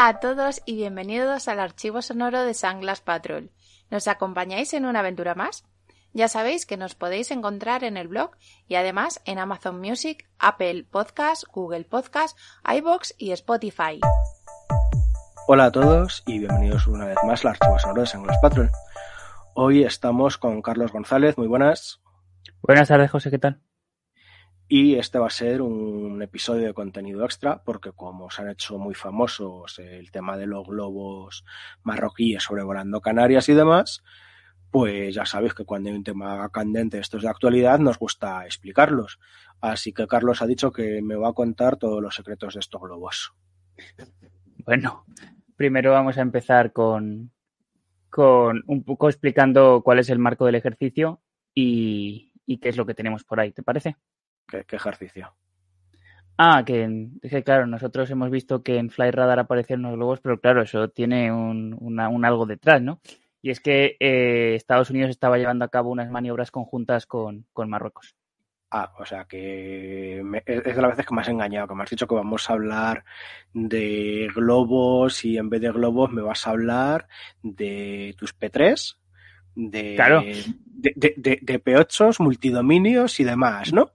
Hola a todos y bienvenidos al archivo sonoro de Sanglas Patrol. ¿Nos acompañáis en una aventura más? Ya sabéis que nos podéis encontrar en el blog y además en Amazon Music, Apple Podcast, Google Podcast, iBox y Spotify. Hola a todos y bienvenidos una vez más al archivo sonoro de Sanglas Patrol. Hoy estamos con Carlos González, muy buenas. Buenas tardes, José, ¿qué tal? Y este va a ser un episodio de contenido extra, porque como se han hecho muy famosos el tema de los globos marroquíes sobrevolando Canarias y demás, pues ya sabéis que cuando hay un tema candente, esto es de actualidad, nos gusta explicarlos. Así que Carlos ha dicho que me va a contar todos los secretos de estos globos. Bueno, primero vamos a empezar con, con un poco explicando cuál es el marco del ejercicio y qué es lo que tenemos por ahí, ¿te parece? ¿Qué, ejercicio? Ah, que, claro, nosotros hemos visto que en Fly Radar aparecen unos globos, pero claro, eso tiene un, algo detrás, ¿no? Y es que eh, Estados Unidos estaba llevando a cabo unas maniobras conjuntas con, Marruecos. Ah, o sea que es de las veces que me has engañado, que me has dicho que vamos a hablar de globos y en vez de globos me vas a hablar de tus P3, de, de, de p 8 multidominios y demás, ¿no?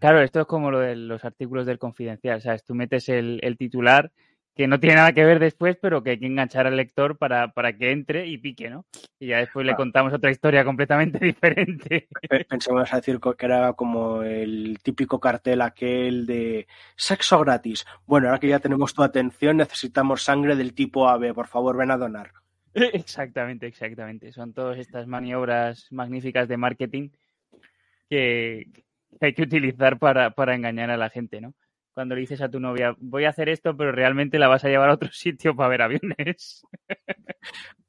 Claro, esto es como lo de los artículos del confidencial. sea, Tú metes el, titular que no tiene nada que ver después, pero que hay que enganchar al lector para, que entre y pique, ¿no? Y ya después le contamos otra historia completamente diferente. Pensamos a decir que era como el típico cartel aquel de sexo gratis. Bueno, ahora que ya tenemos tu atención, necesitamos sangre del tipo AB. Por favor, ven a donar. Exactamente, exactamente. Son todas estas maniobras magníficas de marketing que, que hay que utilizar para, engañar a la gente, ¿no? Cuando le dices a tu novia, voy a hacer esto, pero realmente la vas a llevar a otro sitio para ver aviones.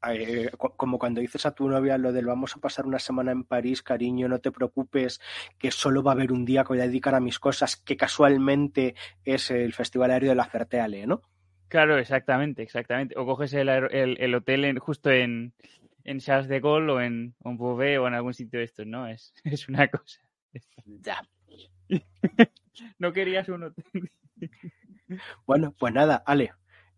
Eh, como cuando dices a tu novia lo del vamos a pasar una semana en París, cariño, no te preocupes, que solo va a haber un día que voy a dedicar a mis cosas, que casualmente es el Festival Aéreo de la Ferteale, ¿no? Claro, exactamente, exactamente. O coges el, el, hotel justo en, en Charles de Gaulle o en, en Beauvais o en algún sitio de estos, ¿no? es una cosa. Ya. no querías uno. bueno, pues nada, Ale.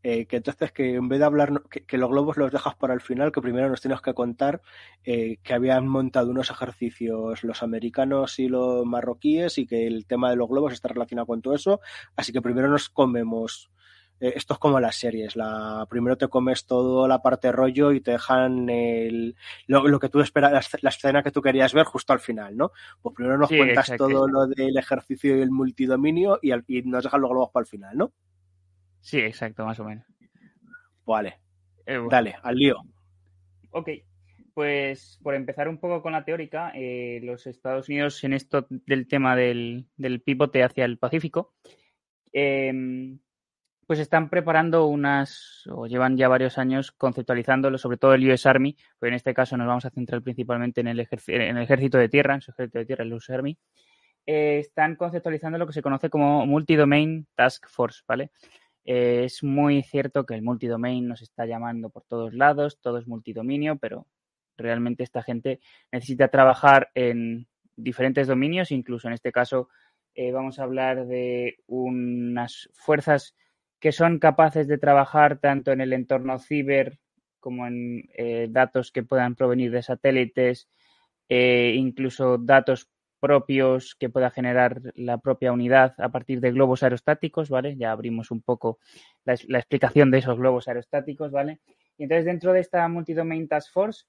Eh, que entonces que en vez de hablar que, los globos los dejas para el final, que primero nos tienes que contar eh, que habían montado unos ejercicios los americanos y los marroquíes y que el tema de los globos está relacionado con todo eso, así que primero nos comemos eh, esto es como las series, la, primero te comes todo la parte rollo y te dejan lo, que tú esperas, la, escena que tú querías ver justo al final, ¿no? Pues primero nos cuentas todo lo del ejercicio y el multidominio y, y nos dejan los globos para el final, ¿no? Sí, exacto, más o menos. Vale. Eh, Dale, al lío. Ok. Pues por empezar un poco con la teórica, eh, los Estados Unidos en esto del tema del, del pivote hacia el Pacífico, em, pues están preparando unas, o llevan ya varios años conceptualizándolo, sobre todo el US Army, pero pues en este caso nos vamos a centrar principalmente en el, en el ejército de tierra, en su ejército de tierra, el US Army, eh, están conceptualizando lo que se conoce como Multidomain Task Force, ¿vale? Eh, es muy cierto que el multidomain nos está llamando por todos lados, todo es multidominio, pero realmente esta gente necesita trabajar en diferentes dominios, incluso en este caso eh, vamos a hablar de unas fuerzas que son capaces de trabajar tanto en el entorno ciber como en eh, datos que puedan provenir de satélites, eh, incluso datos propios que pueda generar la propia unidad a partir de globos aerostáticos, ¿vale? Ya abrimos un poco la, explicación de esos globos aerostáticos, ¿vale? Y entonces dentro de esta Multidomain Task Force,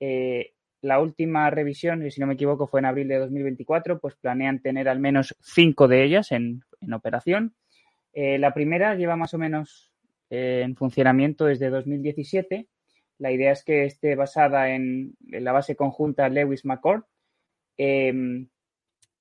eh, la última revisión, si no me equivoco, fue en abril de 2024, pues planean tener al menos cinco de ellas en, en operación eh, la primera lleva más o menos eh, en funcionamiento desde 2017. La idea es que esté basada en, la base conjunta Lewis-McCord em,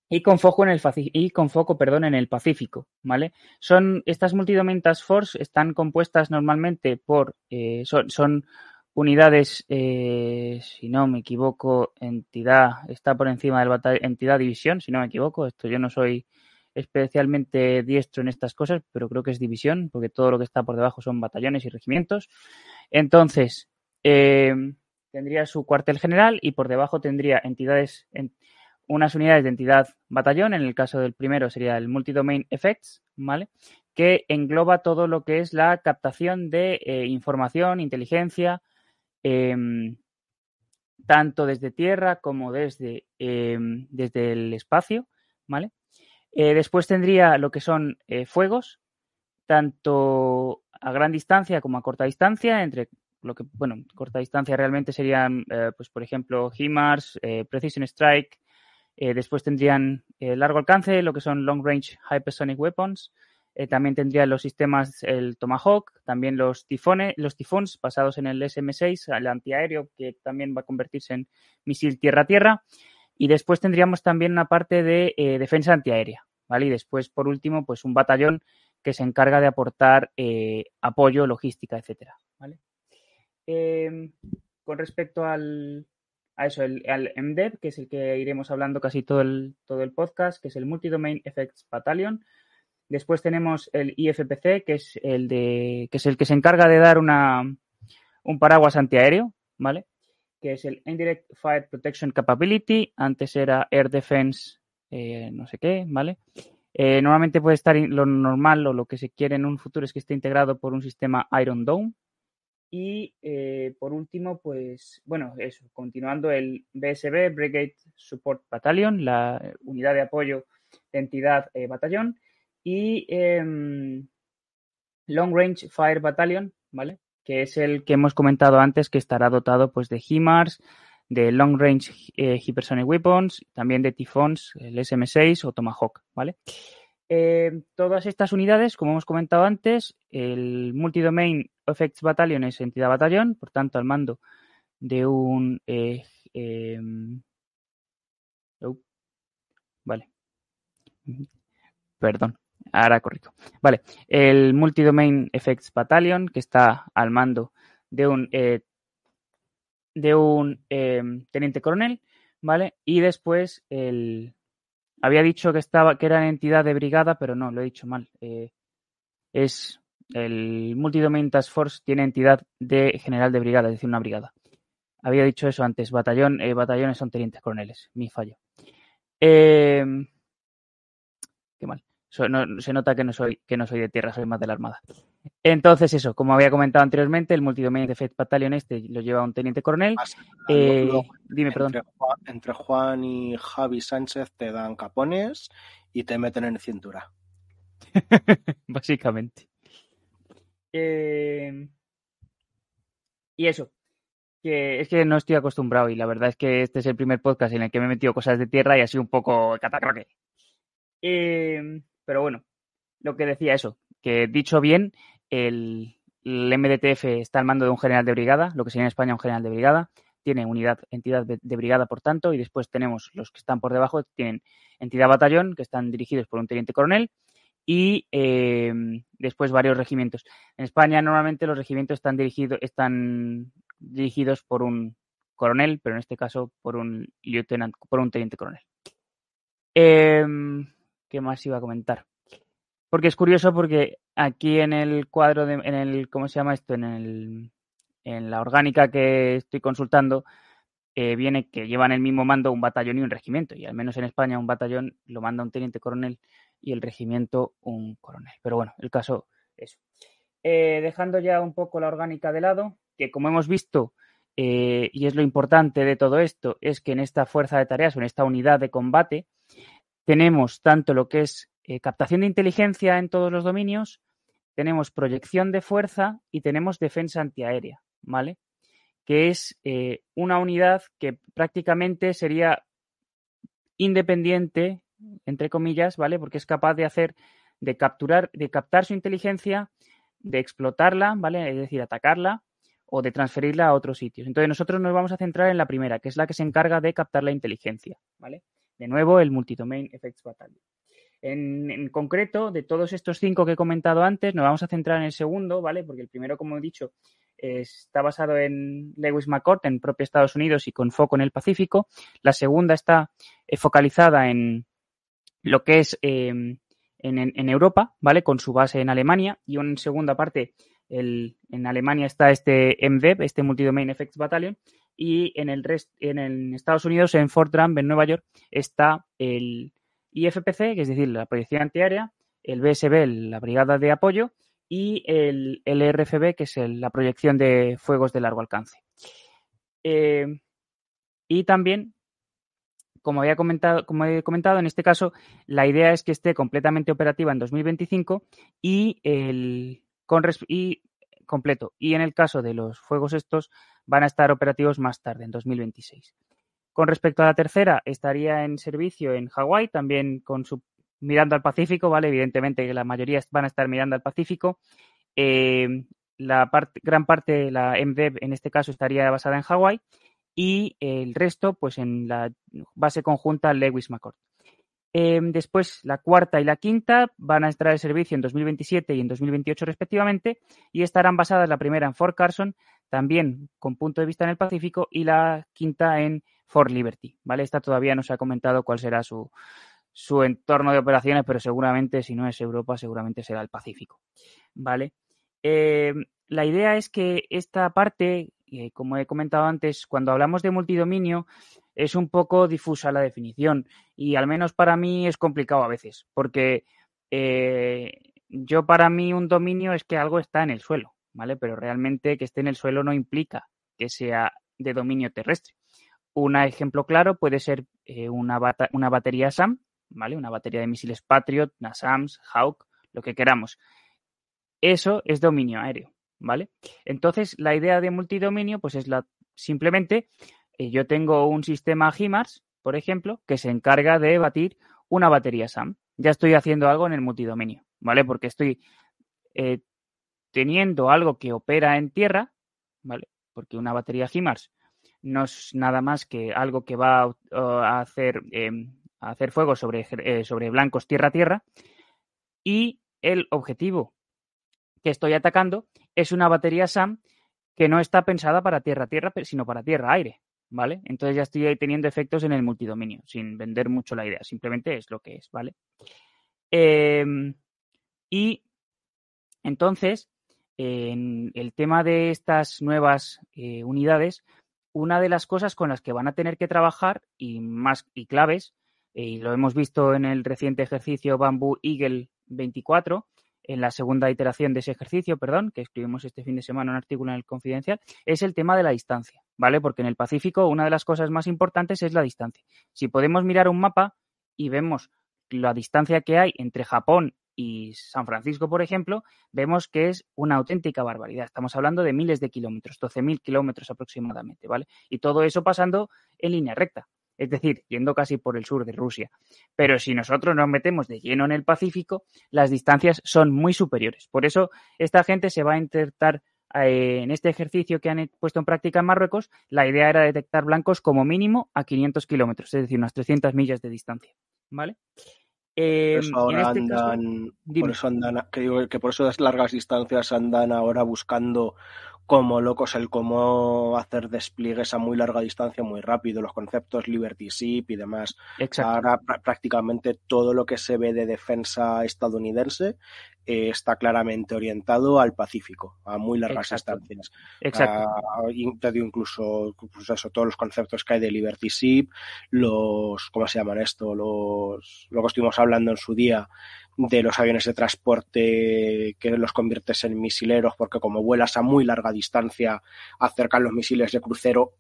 y con foco en el, y con foco, perdón, en el Pacífico. ¿vale? Son, estas multidomain task force están compuestas normalmente por, eh, son, unidades, si no me equivoco, entidad, está por encima del entidad división, si no me equivoco, esto yo no soy especialmente diestro en estas cosas, pero creo que es división, porque todo lo que está por debajo son batallones y regimientos. Entonces, eh, tendría su cuartel general y por debajo tendría entidades, unas unidades de entidad batallón, en el caso del primero sería el Multidomain Effects, ¿vale? Que engloba todo lo que es la captación de eh, información, inteligencia, em, tanto desde tierra como desde, em, desde el espacio, ¿vale? Eh, después tendría lo que son eh, fuegos, tanto a gran distancia como a corta distancia, entre lo que, bueno, corta distancia realmente serían, eh, pues por ejemplo, HIMARS, Precision Strike, después tendrían largo alcance, lo que son Long Range Hypersonic Weapons, también tendrían los sistemas, el Tomahawk, también los, Tifones, los tifones basados en el SM-6, el antiaéreo, que también va a convertirse en misil tierra-tierra. tierra tierra y después tendríamos también una parte de eh, defensa antiaérea, ¿vale? Y después, por último, pues un batallón que se encarga de aportar eh, apoyo, logística, etcétera, ¿vale? Em, con respecto al, a eso, el, e que es el que iremos hablando casi todo el, todo el podcast, que es el Multidomain Effects Battalion. Después tenemos el IFPC, que es el, de, que, es el que se encarga de dar una, un paraguas antiaéreo, ¿vale? que es el Indirect Fire Protection Capability, antes era Air Defense, eh, no sé qué, ¿vale? Eh, normalmente puede estar lo normal o lo que se quiere en un futuro es que esté integrado por un sistema Iron Dome. Y eh, por último, pues bueno, eso, continuando el BSB, Brigade Support Battalion, la unidad de apoyo de entidad batallón, y em, Long Range Fire Battalion, ¿vale? que es el que hemos comentado antes, que estará dotado pues, de HIMARS, de Long Range eh, Hypersonic Weapons, también de Tifons, el SM6 o Tomahawk, ¿vale? Eh, todas estas unidades, como hemos comentado antes, el Multidomain Effects Battalion es entidad batallón, por tanto, al mando de un... Eh, em, vale. Perdón ahora correcto. Vale, el Multidomain Effects Battalion, que está al mando de un, eh, de un em, teniente coronel, ¿vale? Y después el... Había dicho que, estaba, que era entidad de brigada, pero no, lo he dicho mal. Eh, es el Multidomain Task Force tiene entidad de general de brigada, es decir, una brigada. Había dicho eso antes, batallón, eh, batallones son tenientes coroneles, mi fallo. Em, qué mal se nota que no, soy, que no soy de tierra, soy más de la Armada. Entonces, eso, como había comentado anteriormente, el multidomain de Fed Battalion este lo lleva un teniente coronel. Ah, eh, dime, entre perdón. Juan, entre Juan y Javi Sánchez te dan capones y te meten en cintura. Básicamente. Em, y eso, que es que no estoy acostumbrado y la verdad es que este es el primer podcast en el que me he metido cosas de tierra y ha sido un poco catacroque. Eh, em, pero bueno, lo que decía eso, que dicho bien, el, MDTF está al mando de un general de brigada, lo que sería en España un general de brigada, tiene unidad, entidad de brigada, por tanto, y después tenemos los que están por debajo, tienen entidad batallón, que están dirigidos por un teniente coronel, y eh, después varios regimientos. En España normalmente los regimientos están, dirigidos están dirigidos por un coronel, pero en este caso por un, por un teniente coronel. Em, ¿Qué más iba a comentar? Porque es curioso porque aquí en el cuadro, de, en el, ¿cómo se llama esto? En, el, en la orgánica que estoy consultando, eh, viene que llevan el mismo mando un batallón y un regimiento. Y al menos en España un batallón lo manda un teniente coronel y el regimiento un coronel. Pero bueno, el caso es. Eh, dejando ya un poco la orgánica de lado, que como hemos visto, eh, y es lo importante de todo esto, es que en esta fuerza de tareas o en esta unidad de combate, tenemos tanto lo que es eh, captación de inteligencia en todos los dominios, tenemos proyección de fuerza y tenemos defensa antiaérea, ¿vale? Que es eh, una unidad que prácticamente sería independiente, entre comillas, ¿vale? Porque es capaz de hacer, de capturar, de captar su inteligencia, de explotarla, ¿vale? Es decir, atacarla o de transferirla a otros sitios. Entonces nosotros nos vamos a centrar en la primera, que es la que se encarga de captar la inteligencia, ¿vale? De nuevo, el Multidomain Effects Battalion. En, concreto, de todos estos cinco que he comentado antes, nos vamos a centrar en el segundo, ¿vale? Porque el primero, como he dicho, está basado en Lewis McCord, en propio Estados Unidos y con foco en el Pacífico. La segunda está eh, focalizada en lo que es em, en, Europa, ¿vale? Con su base en Alemania. Y en segunda parte, en Alemania está este MVEB, este Multidomain Effects Battalion, y en, el en, Estados Unidos, en Fort Fortran, en Nueva York, está el IFPC, que es decir, la proyección antiaérea, el BSB, la brigada de apoyo, y el RFB, que es la proyección de fuegos de largo alcance. Eh, y también, como, había comentado, como he comentado, en este caso, la idea es que esté completamente operativa en 2025 y, el, con, y completo. Y en el caso de los fuegos estos, van a estar operativos más tarde, en 2026. Con respecto a la tercera, estaría en servicio en Hawái, también con mirando al Pacífico, ¿vale? Evidentemente que la mayoría van a estar mirando al Pacífico. Eh, la gran parte, la MDEV en este caso, estaría basada en Hawái y el resto, pues en la base conjunta Lewis McCord. Eh, después, la cuarta y la quinta van a entrar en servicio en 2027 y en 2028 respectivamente y estarán basadas la primera en Fort Carson, también con punto de vista en el Pacífico y la quinta en Fort Liberty, ¿vale? Esta todavía no se ha comentado cuál será su, entorno de operaciones, pero seguramente si no es Europa, seguramente será el Pacífico, ¿vale? Eh, la idea es que esta parte, eh, como he comentado antes, cuando hablamos de multidominio, es un poco difusa la definición y al menos para mí es complicado a veces, porque eh, yo para mí un dominio es que algo está en el suelo, ¿vale? Pero realmente que esté en el suelo no implica que sea de dominio terrestre. Un ejemplo claro puede ser eh, una, una batería SAM, ¿vale? Una batería de misiles Patriot, NASAMS, Hawk, lo que queramos. Eso es dominio aéreo, ¿vale? Entonces, la idea de multidominio, pues es la simplemente eh, yo tengo un sistema HIMARS, por ejemplo, que se encarga de batir una batería SAM. Ya estoy haciendo algo en el multidominio, ¿vale? Porque estoy eh, teniendo algo que opera en tierra, ¿vale? Porque una batería HIMARS no es nada más que algo que va uh, a, hacer, em, hacer fuego sobre, eh, sobre blancos tierra-tierra. Y el objetivo que estoy atacando es una batería SAM que no está pensada para tierra-tierra, sino para tierra-aire. ¿Vale? Entonces ya estoy teniendo efectos en el multidominio, sin vender mucho la idea, simplemente es lo que es, ¿vale? Em, y entonces, en el tema de estas nuevas eh, unidades, una de las cosas con las que van a tener que trabajar y más y claves, y lo hemos visto en el reciente ejercicio Bamboo Eagle 24, en la segunda iteración de ese ejercicio, perdón, que escribimos este fin de semana un artículo en el Confidencial, es el tema de la distancia, ¿vale? Porque en el Pacífico una de las cosas más importantes es la distancia. Si podemos mirar un mapa y vemos la distancia que hay entre Japón y San Francisco, por ejemplo, vemos que es una auténtica barbaridad. Estamos hablando de miles de kilómetros, 12.000 kilómetros aproximadamente, ¿vale? Y todo eso pasando en línea recta, es decir, yendo casi por el sur de Rusia. Pero si nosotros nos metemos de lleno en el Pacífico, las distancias son muy superiores. Por eso esta gente se va a intentar eh, en este ejercicio que han puesto en práctica en Marruecos, la idea era detectar blancos como mínimo a 500 kilómetros, es decir, unas 300 millas de distancia. ¿Vale? por em, eso ahora este andan, por que, digo, que por eso las largas distancias andan ahora buscando como locos el cómo hacer despliegues a muy larga distancia muy rápido, los conceptos Liberty Ship y demás. Ahora prácticamente todo lo que se ve de defensa estadounidense eh, está claramente orientado al Pacífico, a muy largas distancias. Ah, incluso pues todos los conceptos que hay de Liberty Ship, los, ¿cómo se llaman esto? Los, lo que estuvimos hablando en su día de los aviones de transporte que los conviertes en misileros, porque como vuelas a muy larga distancia, acercan los misiles de crucero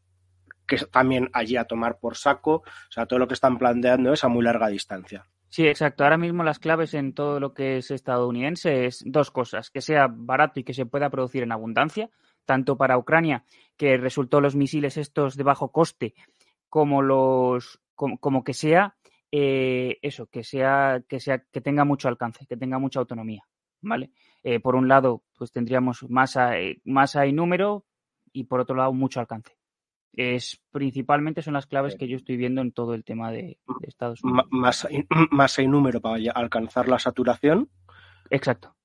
que también allí a tomar por saco. O sea, todo lo que están planteando es a muy larga distancia. Sí, exacto. Ahora mismo las claves en todo lo que es estadounidense es dos cosas, que sea barato y que se pueda producir en abundancia, tanto para Ucrania, que resultó los misiles estos de bajo coste, como los como que sea eh, eso, que sea, que sea, que tenga mucho alcance, que tenga mucha autonomía, ¿vale? Eh, por un lado, pues tendríamos masa, eh, masa y número, y por otro lado, mucho alcance. Es, principalmente son las claves que yo estoy viendo en todo el tema de, Estados Unidos. masa, y, número para alcanzar la saturación. Exacto.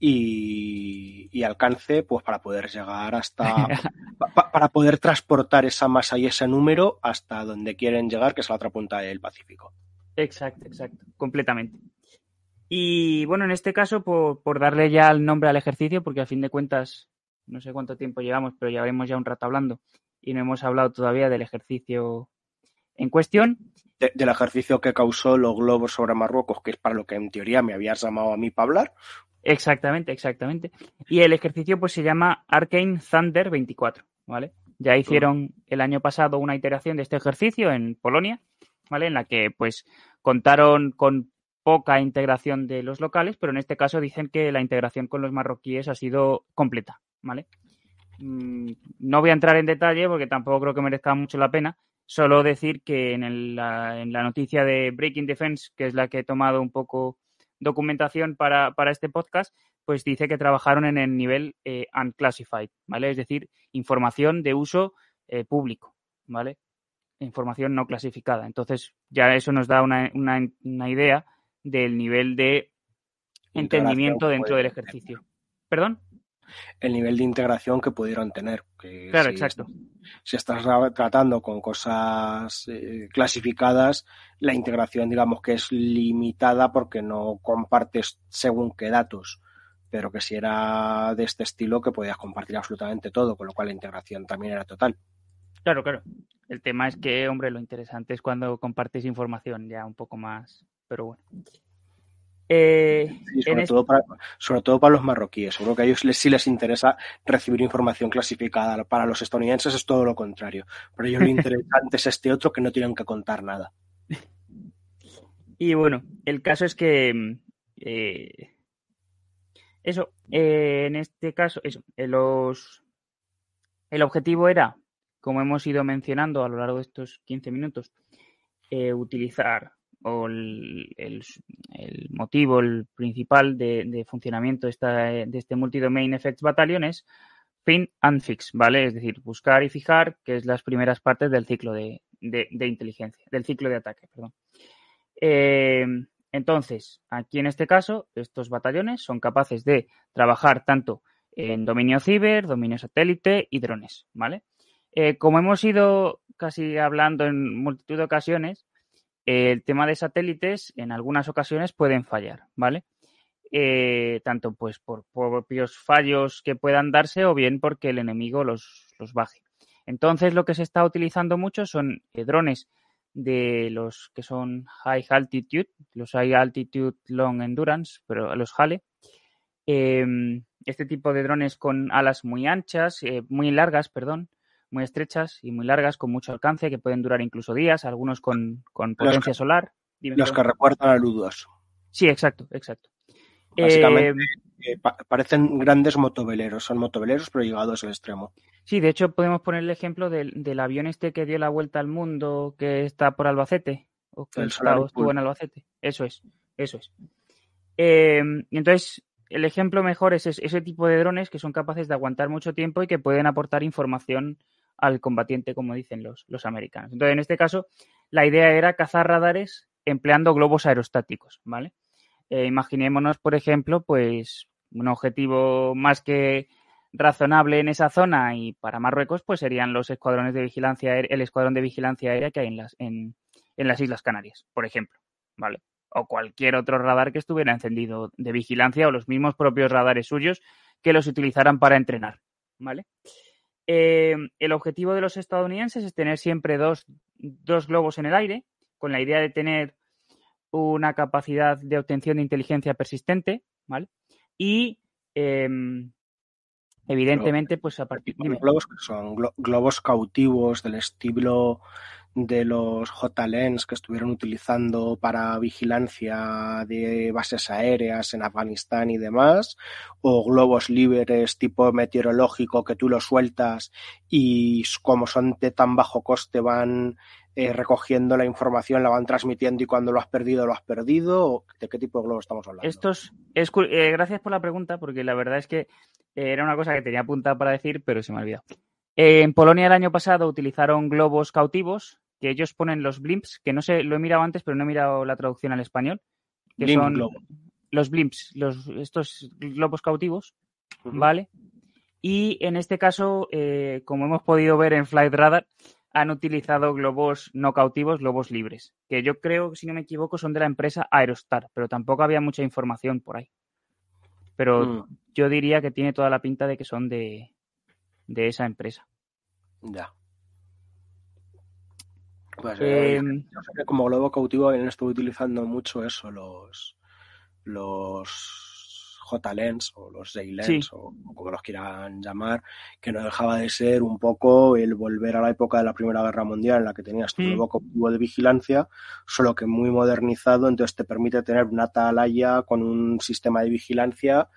Y, alcance, pues para poder llegar hasta. para poder transportar esa masa y ese número hasta donde quieren llegar, que es la otra punta del Pacífico. Exacto, exacto, completamente. Y bueno, en este caso, por, darle ya el nombre al ejercicio, porque a fin de cuentas, no sé cuánto tiempo llevamos, pero ya llevaremos ya un rato hablando y no hemos hablado todavía del ejercicio en cuestión. del ejercicio que causó los globos sobre Marruecos, que es para lo que en teoría me habías llamado a mí para hablar. Exactamente, exactamente. Y el ejercicio pues se llama Arcane Thunder 24, ¿vale? Ya hicieron el año pasado una iteración de este ejercicio en Polonia en la que pues contaron con poca integración de los locales, pero en este caso dicen que la integración con los marroquíes ha sido completa, ¿vale? Mm, no voy a entrar en detalle porque tampoco creo que merezca mucho la pena. Solo decir que en, la, noticia de Breaking Defense, que es la que he tomado un poco documentación para, este podcast, pues dice que trabajaron en el nivel eh, unclassified, ¿vale? Es decir, información de uso eh, público, ¿vale? información no clasificada. Entonces, ya eso nos da una, idea del nivel de entendimiento dentro del ejercicio. ¿Perdón? El nivel de integración que pudieron tener. Que claro, exacto. Si estás tratando con cosas eh, clasificadas, la integración, digamos que es limitada porque no compartes según qué datos pero que si era de este estilo que podías compartir absolutamente todo, con lo cual la integración también era total. Claro, claro. El tema es que, hombre, lo interesante es cuando compartes información ya un poco más, pero bueno. Eh, sobre, todo para, los marroquíes, seguro que a ellos sí les interesa recibir información clasificada. Para los estadounidenses es todo lo contrario. Pero ellos lo interesante es este otro que no tienen que contar nada. Y bueno, el caso es que eh, eso, eh, en este caso, eso, los, el objetivo era como hemos ido mencionando a lo largo de estos 15 minutos, eh, utilizar el, motivo, el principal de, funcionamiento de, este multidomain effects battalion es pin and fix, ¿vale? Es decir, buscar y fijar, que es las primeras partes del ciclo de, inteligencia, del ciclo de ataque, perdón. Eh, entonces, aquí en este caso, estos batallones son capaces de trabajar tanto en dominio ciber, dominio satélite y drones, ¿vale? Eh, como hemos ido casi hablando en multitud de ocasiones, eh, el tema de satélites en algunas ocasiones pueden fallar, ¿vale? Eh, tanto pues por propios fallos que puedan darse o bien porque el enemigo los, baje. Entonces lo que se está utilizando mucho son drones de los que son high altitude, los high altitude long endurance, pero los jale. Em, este tipo de drones con alas muy anchas, muy largas, perdón, muy estrechas y muy largas, con mucho alcance, que pueden durar incluso días, algunos con, con potencia solar. los que recuerdan a Sí, exacto, exacto. Básicamente, eh, eh, parecen grandes motoveleros, son motoveleros pero llegados al extremo. Sí, de hecho podemos poner el ejemplo del, avión este que dio la vuelta al mundo, que está por Albacete, o que el estuvo en Albacete. Eso es, eso es. Em, y entonces, el ejemplo mejor es ese tipo de drones que son capaces de aguantar mucho tiempo y que pueden aportar información al combatiente, como dicen los, los americanos. Entonces, en este caso, la idea era cazar radares empleando globos aerostáticos, ¿vale? Eh, imaginémonos, por ejemplo, pues un objetivo más que razonable en esa zona y para Marruecos, pues serían los escuadrones de vigilancia, el escuadrón de vigilancia aérea que hay en las, en, en las Islas Canarias, por ejemplo, ¿vale? O cualquier otro radar que estuviera encendido de vigilancia o los mismos propios radares suyos que los utilizaran para entrenar, ¿vale? Eh, el objetivo de los estadounidenses es tener siempre dos, dos, globos en el aire, con la idea de tener una capacidad de obtención de inteligencia persistente, ¿vale? Y em, evidentemente, pues a partir de. Globos, son globos cautivos del estilo de los JLens que estuvieron utilizando para vigilancia de bases aéreas en Afganistán y demás, o globos libres tipo meteorológico que tú los sueltas y como son de tan bajo coste van eh, recogiendo la información, la van transmitiendo y cuando lo has perdido, lo has perdido? ¿De qué tipo de globo estamos hablando? Estos, es, eh, gracias por la pregunta, porque la verdad es que eh, era una cosa que tenía apuntada para decir, pero se me ha olvidado. en Polonia el año pasado utilizaron globos cautivos que ellos ponen los blimps, que no sé, lo he mirado antes, pero no he mirado la traducción al español, que son los blimps, los, estos globos cautivos, ¿vale? Y en este caso, eh, como hemos podido ver en Flight Radar, han utilizado globos no cautivos, globos libres, que yo creo, si no me equivoco, son de la empresa Aerostar, pero tampoco había mucha información por ahí. Pero mm. yo diría que tiene toda la pinta de que son de, de esa empresa. Ya. Em, como globo cautivo también estado utilizando mucho eso, los los J-Lens o los J-Lens o, como los quieran llamar, que no dejaba de ser un poco el volver a la época de la Primera Guerra Mundial en la que tenías tu mm. globo cautivo de vigilancia, solo que muy modernizado, entonces te permite tener una talaya con un sistema de vigilancia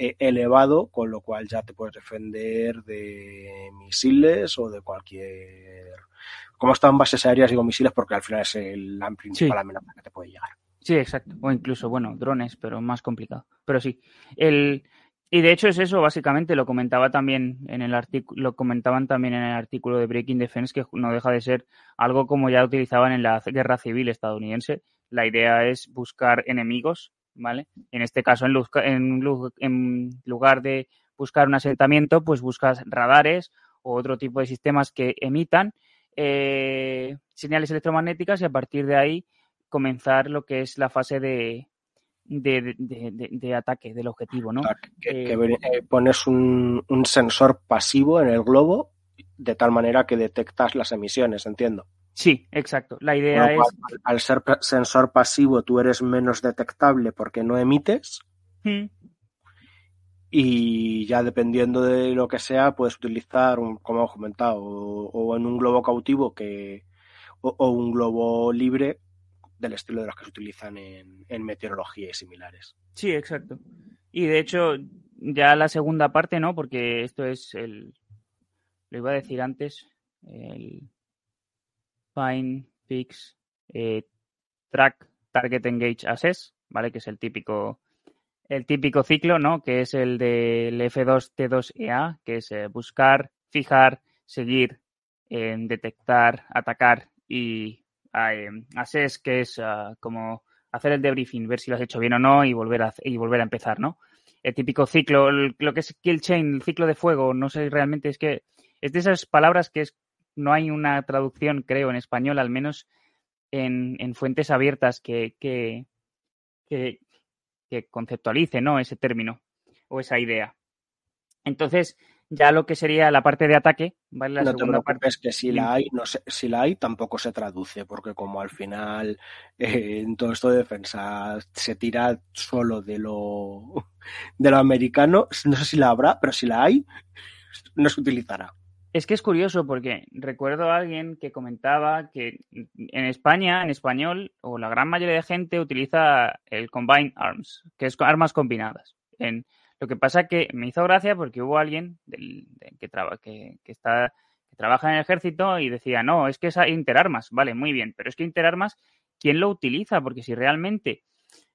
e, elevado, con lo cual ya te puedes defender de misiles o de cualquier... Como están bases aéreas, digo misiles porque al final es el, la principal amenaza que te puede llegar. Sí, exacto. O incluso, bueno, drones, pero más complicado. Pero sí, el... Y de hecho es eso, básicamente, lo comentaba también en el artículo, lo comentaban también en el artículo de Breaking Defense, que no deja de ser algo como ya utilizaban en la guerra civil estadounidense. La idea es buscar enemigos ¿vale? En este caso, en, en, en lugar de buscar un asentamiento, pues buscas radares o otro tipo de sistemas que emitan eh, señales electromagnéticas y a partir de ahí comenzar lo que es la fase de, de, ataque del objetivo, ¿no? Eh, eh, pones un, sensor pasivo en el globo de tal manera que detectas las emisiones, entiendo. Sí, exacto. La idea es. Al ser sensor pasivo, tú eres menos detectable porque no emites. Hmm. Y ya dependiendo de lo que sea, puedes utilizar, un, como hemos comentado, o, en un globo cautivo que o, un globo libre del estilo de los que se utilizan en, en meteorología y similares. Sí, exacto. Y de hecho, ya la segunda parte, ¿no? Porque esto es el. Lo iba a decir antes. El, Find, Fix, eh, Track, Target Engage Assess, ¿vale? Que es el típico, el típico ciclo, ¿no? Que es el del F2T2EA, que es eh, buscar, fijar, seguir, detectar, atacar y eh, assess, que es ah, como hacer el debriefing, ver si lo has hecho bien o no y volver a, y volver a empezar, ¿no? El típico ciclo, lo que es kill chain, el ciclo de fuego, no sé realmente, es que es de esas palabras que es no hay una traducción, creo, en español, al menos en, fuentes abiertas que, conceptualice ¿no? ese término o esa idea. Entonces, ya lo que sería la parte de ataque, ¿vale? La segunda parte. Es que si la hay, no sé, si la hay, tampoco se traduce, porque como al final eh, en todo esto de defensa se tira solo de lo de lo americano, no sé si la habrá, pero si la hay, no se utilizará. Es que es curioso porque recuerdo a alguien que comentaba que en España, en español, o la gran mayoría de gente utiliza el combined arms, que es armas combinadas. lo que pasa que me hizo gracia porque hubo alguien que, que, está, trabaja en el ejército y decía, no, es que es interarmas, vale, muy bien, pero es que interarmas, ¿quién lo utiliza? Porque si realmente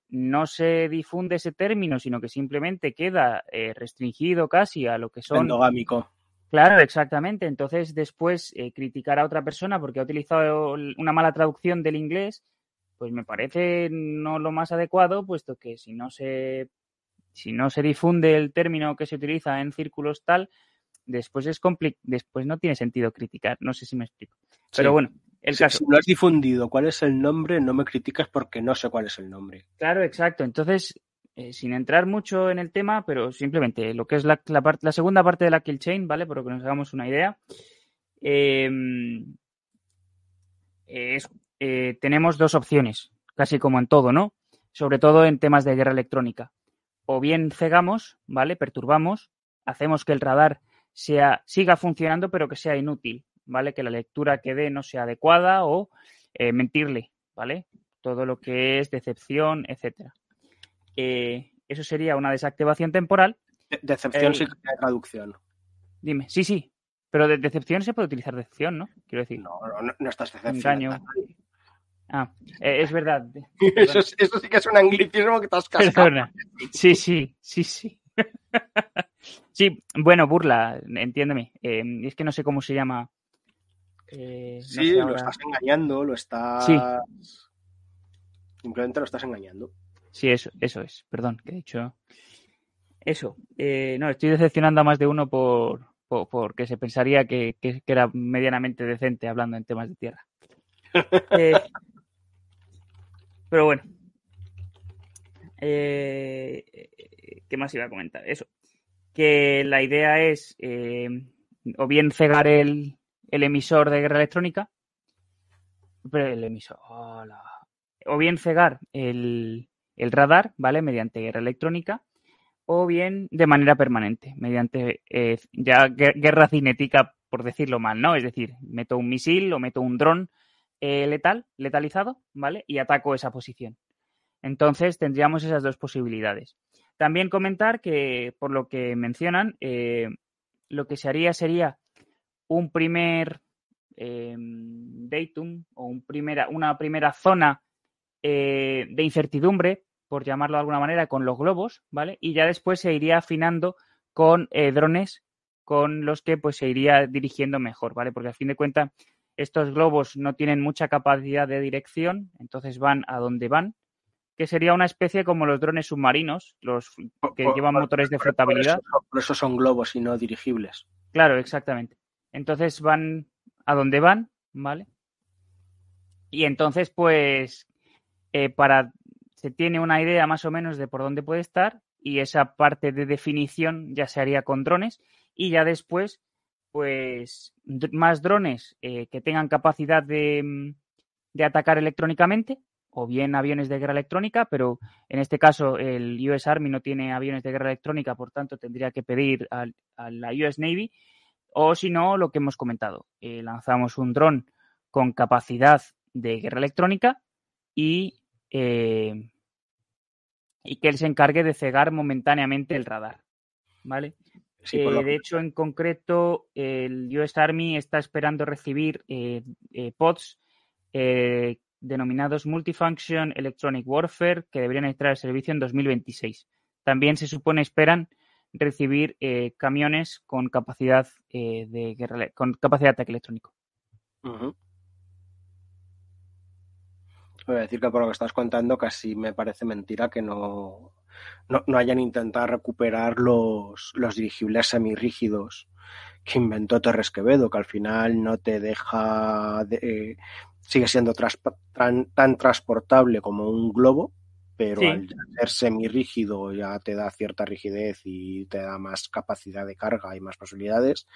no se difunde ese término, sino que simplemente queda eh, restringido casi a lo que son... Claro, exactamente. Entonces, después eh, criticar a otra persona porque ha utilizado una mala traducción del inglés, pues me parece no lo más adecuado, puesto que si no se, si no se difunde el término que se utiliza en círculos tal, después es después no tiene sentido criticar. No sé si me explico. Pero bueno, el caso. Si no has difundido, ¿cuál es el nombre? No me criticas porque no sé cuál es el nombre. Claro, exacto. Entonces, eh, sin entrar mucho en el tema, pero simplemente lo que es la, segunda parte de la kill chain, ¿vale? pero que nos hagamos una idea. Em, eh, tenemos dos opciones, casi como en todo, ¿no? Sobre todo en temas de guerra electrónica. O bien cegamos, ¿vale? Perturbamos, hacemos que el radar sea, siga funcionando, pero que sea inútil, ¿vale? Que la lectura que dé no sea adecuada o eh, mentirle, ¿vale? Todo lo que es decepción, etcétera. Eh, eso sería una desactivación temporal. decepción eh, sí que traducción. Dime, sí, sí. Pero de decepción se puede utilizar decepción, ¿no? Quiero decir. No, no, estás decepcionado. Ah, eh, es verdad. eso, sí que es un anglicismo que estás has Sí, sí, sí, sí. sí, bueno, burla, entiéndeme. Em, es que no sé cómo se llama. sí, lo estás engañando, lo estás. Simplemente lo estás engañando. Sí, eso, eso es, perdón, que he dicho. Eso, eh, no, estoy decepcionando a más de uno por, porque se pensaría que, era medianamente decente hablando en temas de tierra. Eh, pero bueno, eh, ¿qué más iba a comentar? Eso, que la idea es o bien cegar el, el, emisor de guerra electrónica, pero el emisor, o bien cegar el, el radar, ¿vale? Mediante guerra electrónica o bien de manera permanente, mediante eh, ya guerra cinética, por decirlo mal, ¿no? Es decir, meto un misil o meto un dron eh, letal, letalizado, ¿vale? Y ataco esa posición. Entonces tendríamos esas dos posibilidades. También comentar que, por lo que mencionan, eh, lo que se haría sería un primer em, datum o una primera zona eh, de incertidumbre, por llamarlo de alguna manera, con los globos, ¿vale? Y ya después se iría afinando con eh, drones con los que pues se iría dirigiendo mejor, ¿vale? Porque al fin de cuentas estos globos no tienen mucha capacidad de dirección, entonces van a donde van, que sería una especie como los drones submarinos, los que llevan motores de flotabilidad. Por por eso, son globos y no dirigibles. Claro, exactamente. Entonces van a donde van, ¿vale? Y entonces, pues, eh, para, se tiene una idea más o menos de por dónde puede estar y esa parte de definición ya se haría con drones y ya después, pues, más drones eh, que tengan capacidad mm, de, atacar electrónicamente o bien aviones de guerra electrónica, pero en este caso el US Army no tiene aviones de guerra electrónica, por tanto tendría que pedir a, la US Navy, o si no, lo que hemos comentado, eh, lanzamos un dron con capacidad de guerra electrónica y eh, y que él se encargue de cegar momentáneamente el radar. ¿Vale? Eh, de hecho, en concreto, el US Army está esperando recibir eh, pods denominados Multifunction Electronic Warfare que deberían entrar al servicio en 2026. También se supone esperan recibir camiones con capacidad de con capacidad de ataque electrónico. Ajá. Voy a decir que por lo que estás contando casi me parece mentira que no, no, hayan intentado recuperar los, los dirigibles semirrígidos que inventó Torres Quevedo, que al final no te deja, eh, sigue siendo tan, transportable como un globo, pero al ser semirrígido ya te da cierta rigidez y te da más capacidad de carga y más posibilidades,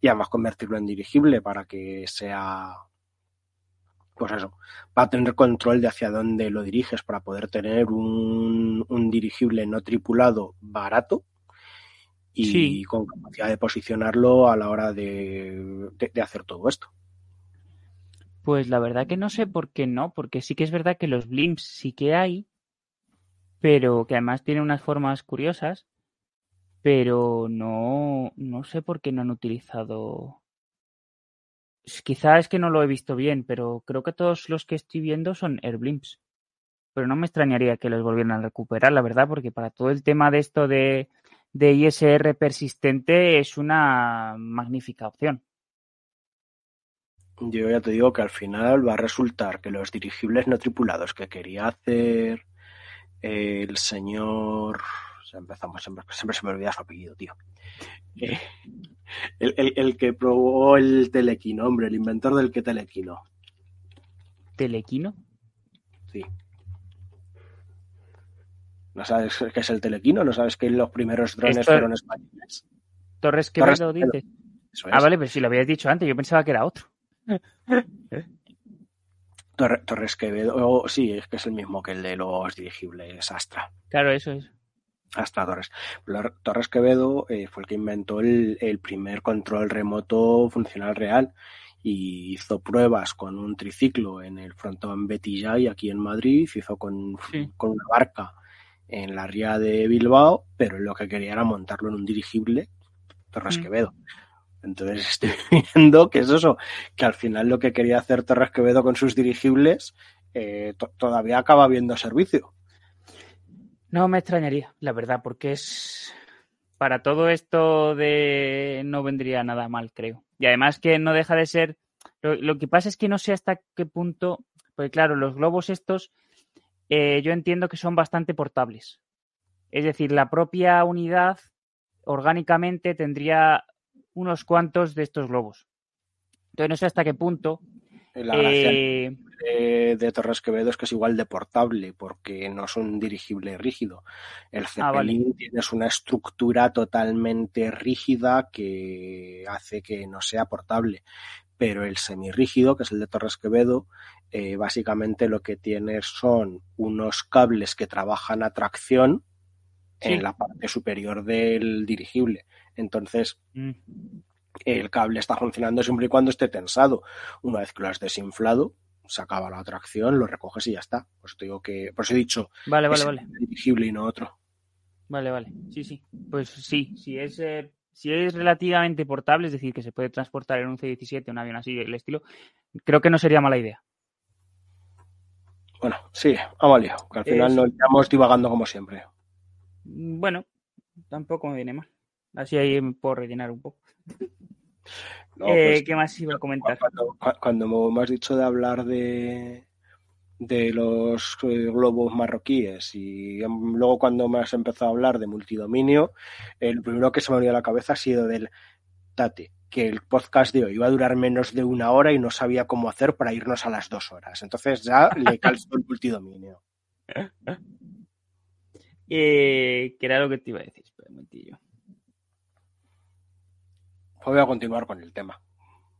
y además convertirlo en dirigible para que sea pues eso, para tener control de hacia dónde lo diriges para poder tener un, dirigible no tripulado barato y con capacidad de posicionarlo a la hora de, de, hacer todo esto. Pues la verdad que no sé por qué no, porque sí que es verdad que los blimps sí que hay, pero que además tienen unas formas curiosas, pero no, no sé por qué no han utilizado Quizá es que no lo he visto bien, pero creo que todos los que estoy viendo son Airblimps. Pero no me extrañaría que los volvieran a recuperar, la verdad, porque para todo el tema de esto de, de ISR persistente es una magnífica opción. Yo ya te digo que al final va a resultar que los dirigibles no tripulados que quería hacer el señor pues, empezamos, siempre, se me olvida su apellido, tío. Eh, el, que probó el telequino, hombre, el inventor del que telequino. ¿Telequino? Sí. ¿No sabes qué es el telequino? ¿No sabes que los primeros drones fueron españoles? Torres Quevedo, dice. Ah, vale, pero si lo habías dicho antes, yo pensaba que era otro. ¿Eh? Torres Quevedo, sí, es que es el mismo que el de los dirigibles Astra. Claro, eso es hasta Torres. Torres Quevedo eh, fue el que inventó el, primer control remoto funcional real y hizo pruebas con un triciclo en el frontón y aquí en Madrid, hizo con, una barca en la ría de Bilbao, pero lo que quería era montarlo en un dirigible Torres mm. Quevedo. Entonces estoy viendo que es eso, que al final lo que quería hacer Torres Quevedo con sus dirigibles eh, todavía acaba viendo servicio. No me extrañaría, la verdad, porque es. Para todo esto de. No vendría nada mal, creo. Y además que no deja de ser. Lo, que pasa es que no sé hasta qué punto. Porque claro, los globos estos. Eh, yo entiendo que son bastante portables. Es decir, la propia unidad orgánicamente tendría unos cuantos de estos globos. Entonces no sé hasta qué punto la gracia eh, de, Torres Quevedo es que es igual de portable, porque no es un dirigible rígido. El ah, Zeppelin tiene una estructura totalmente rígida que hace que no sea portable. Pero el semirrígido, que es el de Torres Quevedo, eh, básicamente lo que tiene son unos cables que trabajan a tracción en la parte superior del dirigible. Entonces, mm el cable está funcionando siempre y cuando esté tensado. Una vez que lo has desinflado, se acaba la atracción, lo recoges y ya está. Pues te digo que, por he dicho, vale, vale, es vale. dirigible y no otro. Vale, vale. Sí, sí. Pues sí, si es, eh, si es relativamente portable, es decir, que se puede transportar en un C-17, un avión así, el estilo, creo que no sería mala idea. Bueno, sí, ha valido. Que al final no nos estamos divagando como siempre. Bueno, tampoco me viene mal. Así ahí puedo rellenar un poco. Pues eh, ¿Qué más iba a comentar? Cuando, me has dicho de hablar de, de los eh, globos marroquíes y em, luego cuando me has empezado a hablar de multidominio, el primero que se me ha venido a la cabeza ha sido del Tate, que el podcast de hoy iba a durar menos de una hora y no sabía cómo hacer para irnos a las dos horas. Entonces ya le calzó el multidominio. Eh, ¿Qué era lo que te iba a decir, un momentillo voy a continuar con el tema.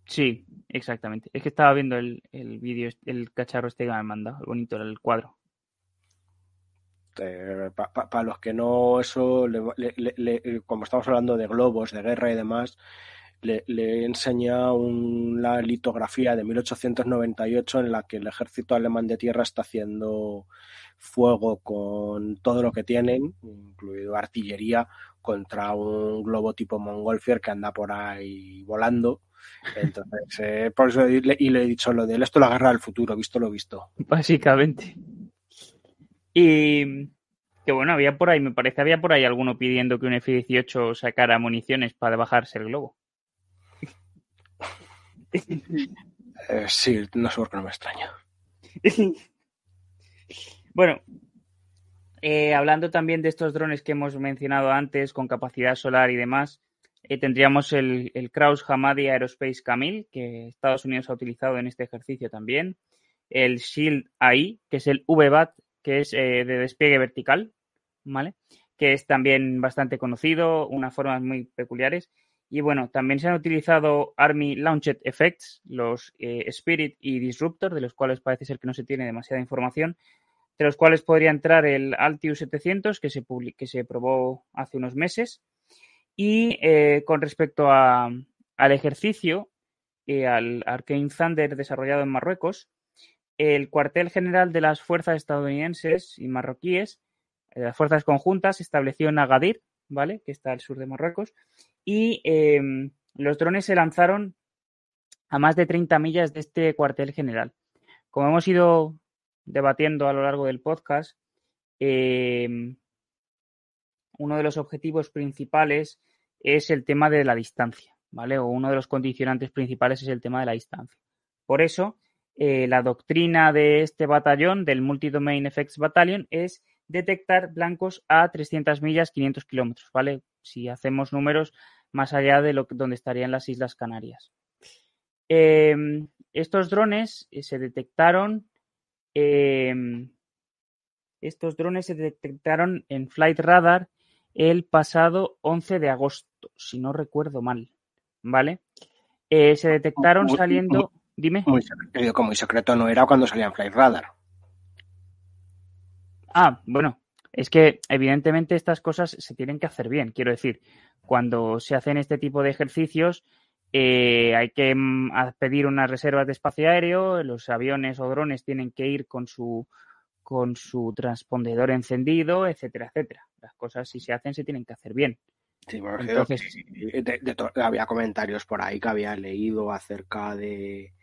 Sí, exactamente. Es que estaba viendo el, el vídeo, el cacharro este que me han mandado, bonito el cuadro. Eh, para los que no, eso, como estamos hablando de globos, de guerra y demás, le, le, enseña una litografía de 1898 en la que el ejército alemán de tierra está haciendo fuego con todo lo que tienen, incluido artillería, contra un globo tipo Mongolfier que anda por ahí volando. Entonces, eh, por eso le, y le he dicho lo de él, esto lo agarra al futuro, visto lo visto. Básicamente. Y que bueno, había por ahí, me parece, había por ahí alguno pidiendo que un F-18 sacara municiones para bajarse el globo. Eh, sí, no sé por qué no me extraño. bueno, eh, hablando también de estos drones que hemos mencionado antes, con capacidad solar y demás, eh, tendríamos el, el Kraus Hamadi Aerospace Camille, que Estados Unidos ha utilizado en este ejercicio también. El Shield AI, que es el VBAT, que es de despliegue vertical, ¿vale? Que es también bastante conocido, unas formas muy peculiares. Y bueno, también se han utilizado Army Launched Effects, los eh, Spirit y Disruptor, de los cuales parece ser que no se tiene demasiada información, de los cuales podría entrar el Altius 700, que se, que se probó hace unos meses. Y eh, con respecto al ejercicio, eh, al Arcane Thunder desarrollado en Marruecos, el cuartel general de las fuerzas estadounidenses y marroquíes, de las fuerzas conjuntas, se estableció en Agadir, ¿vale? que está al sur de Marruecos, y em, los drones se lanzaron a más de 30 millas de este cuartel general. Como hemos ido debatiendo a lo largo del podcast, em, uno de los objetivos principales es el tema de la distancia, ¿vale? O uno de los condicionantes principales es el tema de la distancia. Por eso, eh, la doctrina de este batallón, del Multidomain Effects Battalion, es detectar blancos a 300 millas, 500 kilómetros, ¿vale? Si hacemos números, más allá de lo, donde estarían las Islas Canarias. Em, estos drones eh, se detectaron. Em, estos drones se detectaron en Flight Radar el pasado 11 de agosto, si no recuerdo mal. ¿Vale? Eh, se detectaron saliendo. dime. como eh, muy secreto no era cuando salían Flight Radar. Ah, bueno, es que evidentemente estas cosas se tienen que hacer bien. Quiero decir, cuando se hacen este tipo de ejercicios, eh, hay que mm, pedir unas reservas de espacio aéreo, los aviones o drones tienen que ir con su con su transpondedor encendido, etcétera, etcétera. Las cosas si se hacen se tienen que hacer bien. Sí, había comentarios por ahí que había leído acerca de,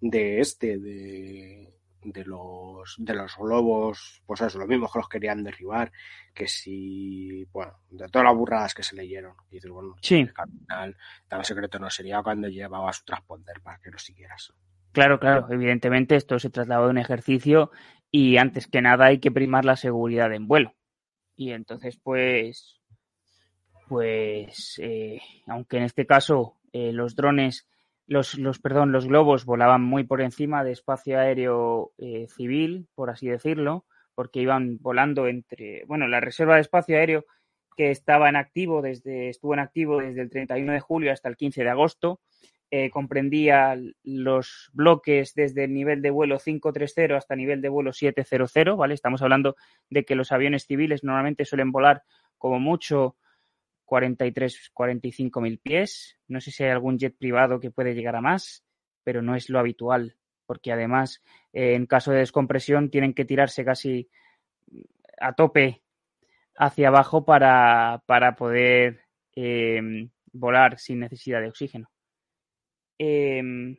de este, de de los de los globos, pues eso, los mismos que los querían derribar, que si, bueno, de todas las burradas que se leyeron. Y dices, bueno, sí. el secreto no sería cuando llevaba su transponder para que lo siguieras. Claro, claro, evidentemente esto se trasladó de un ejercicio y antes que nada hay que primar la seguridad en vuelo. Y entonces, pues, pues, eh, aunque en este caso eh, los drones los, los, perdón, los globos volaban muy por encima de espacio aéreo eh, civil, por así decirlo, porque iban volando entre, bueno, la reserva de espacio aéreo que estaba en activo desde, estuvo en activo desde el 31 de julio hasta el 15 de agosto, eh, comprendía los bloques desde el nivel de vuelo 530 hasta el nivel de vuelo 700, ¿vale? Estamos hablando de que los aviones civiles normalmente suelen volar como mucho 43, 45 mil pies. No sé si hay algún jet privado que puede llegar a más, pero no es lo habitual, porque además eh, en caso de descompresión tienen que tirarse casi mm, a tope hacia abajo para, para poder em, volar sin necesidad de oxígeno. Em,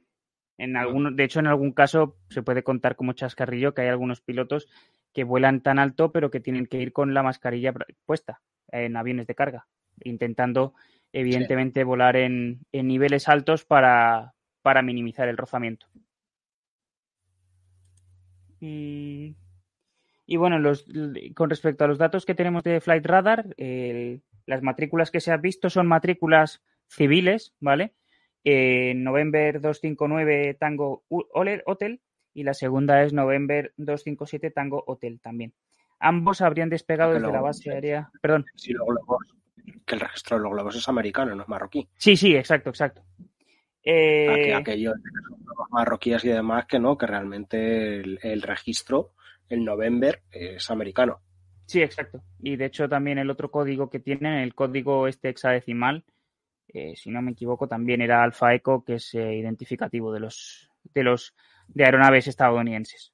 en algunos, de hecho, en algún caso se puede contar como chascarrillo que hay algunos pilotos que vuelan tan alto pero que tienen que ir con la mascarilla puesta en aviones de carga intentando evidentemente volar en, niveles altos para, minimizar el rozamiento. Y, bueno, con respecto a los datos que tenemos de Flight Radar, las matrículas que se han visto son matrículas civiles, ¿vale? Eh, November 259 Tango Hotel y la segunda es November 257 Tango Hotel también. Ambos habrían despegado desde la base aérea. Perdón que el registro de los globos es americano, no es marroquí. Sí, sí, exacto, exacto. Eh... Aquellos marroquíes y demás que no, que realmente el, registro, el November, es americano. Sí, exacto. Y de hecho también el otro código que tienen, el código este hexadecimal, eh, si no me equivoco, también era Alfa Eco, que es eh, identificativo de los de los de aeronaves estadounidenses.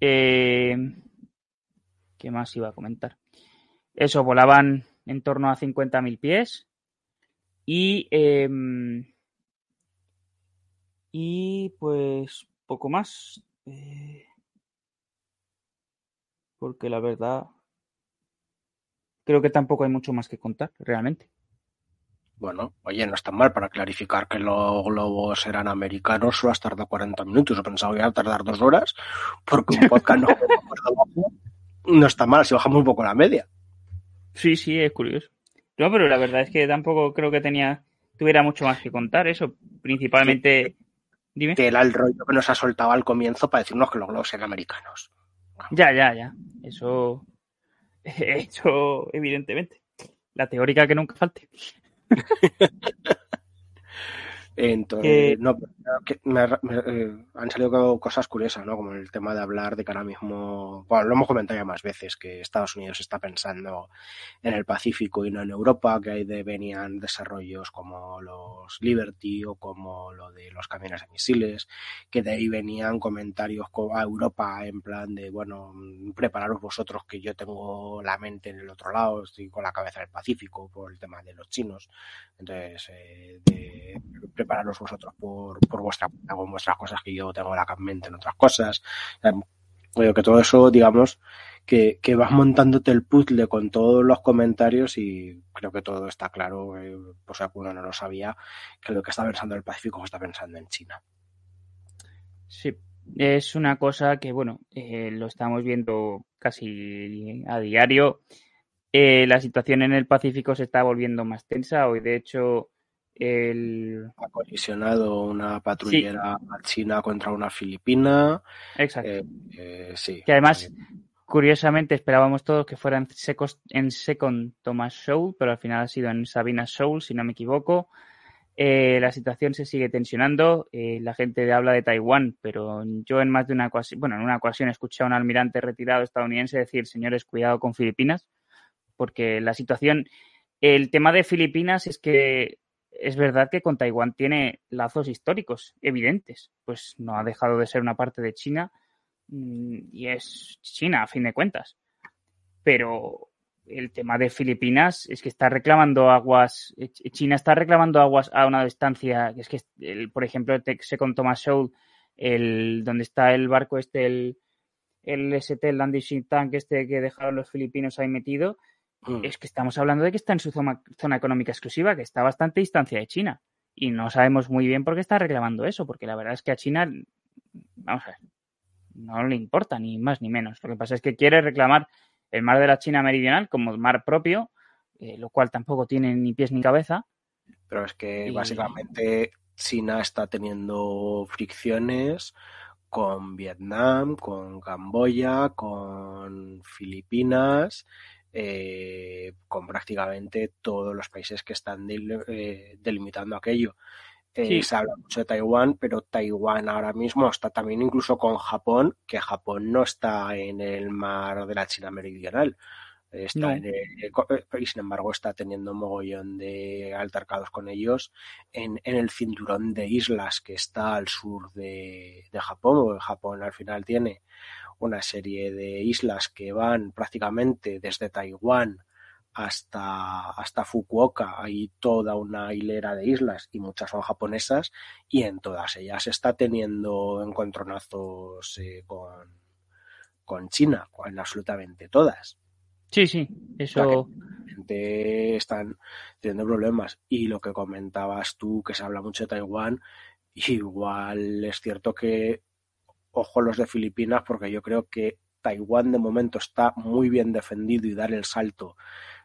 Eh, ¿Qué más iba a comentar? eso, volaban en torno a 50.000 pies y, em, y pues poco más. Eh, porque la verdad creo que tampoco hay mucho más que contar realmente. Bueno, oye, no está mal para clarificar que los globos eran americanos, solo has tardado 40 minutos. Yo pensaba que iba a tardar dos horas, porque un podcast no, no está mal, si bajamos un poco la media. Sí, sí, es curioso. No, pero la verdad es que tampoco creo que tenía tuviera mucho más que contar eso. Principalmente, dime. Que era el rollo que nos ha soltado al comienzo para decirnos que los globos eran americanos. Ya, ya, ya. Eso, eso evidentemente. La teórica que nunca falte. Entonces, eh, no, me, eh, han salido cosas curiosas, ¿no? Como el tema de hablar de que ahora mismo, bueno, lo hemos comentado ya más veces, que Estados Unidos está pensando en el Pacífico y no en Europa, que ahí venían desarrollos como los Liberty o como lo de los camiones de misiles, que de ahí venían comentarios a Europa en plan de, bueno, prepararos vosotros que yo tengo la mente en el otro lado, estoy con la cabeza en el Pacífico por el tema de los chinos. Entonces, eh, de prepararos vosotros por, por vuestra vuestras cosas que yo tengo la mente en otras cosas. creo que todo eso, digamos, que, vas montándote el puzzle con todos los comentarios y creo que todo está claro, por si alguno no lo sabía, que lo que está pensando el Pacífico está pensando en China. Sí, es una cosa que, bueno, eh, lo estamos viendo casi a diario. Eh, la situación en el Pacífico se está volviendo más tensa. Hoy, de hecho, ha colisionado una patrullera china contra una filipina. Exacto. Eh, eh, que además, curiosamente, esperábamos todos que fuera en, en Second Thomas Show, pero al final ha sido en Sabina Show, si no me equivoco. Eh, la situación se sigue tensionando. la gente habla de Taiwán, pero yo en más de una ocasión, bueno, en una ocasión escuché a un almirante retirado estadounidense decir, señores, cuidado con Filipinas, porque la situación el tema de Filipinas es que es verdad que con Taiwán tiene lazos históricos evidentes, pues no ha dejado de ser una parte de China mm, y es China a fin de cuentas. Pero el tema de Filipinas es que está reclamando aguas, eh, China está reclamando aguas a una distancia, es que, por ejemplo, con Thomas Show, el, donde está el barco este, el, ST, el Landing Tank este que dejaron los filipinos ahí metido, Mm. Es que estamos hablando de que está en su zona, económica exclusiva, que está a bastante distancia de China. Y no sabemos muy bien por qué está reclamando eso, porque la verdad es que a China, vamos a ver, no le importa ni más ni menos. Lo que pasa es que quiere reclamar el mar de la China meridional como mar propio, eh, lo cual tampoco tiene ni pies ni cabeza. Pero es que básicamente China está teniendo fricciones con Vietnam, con Camboya, con Filipinas eh, con prácticamente todos los países que están eh, delimitando aquello. Eh, se habla mucho de Taiwán, pero Taiwán ahora mismo está también incluso con Japón, que Japón no está en el mar de la China Meridional. Eh, y sin embargo está teniendo un mogollón de altercados con ellos en, el cinturón de islas que está al sur de, de Japón. Japón al final tiene una serie de islas que van prácticamente desde Taiwán hasta, hasta Fukuoka. Hay toda una hilera de islas y muchas son japonesas y en todas ellas está teniendo encontronazos eh, con China, en absolutamente todas. Sí, sí, eso. Gente están teniendo problemas. Y lo que comentabas tú, que se habla mucho de Taiwán, igual es cierto que ojo los de Filipinas, porque yo creo que Taiwán de momento está muy bien defendido y dar el salto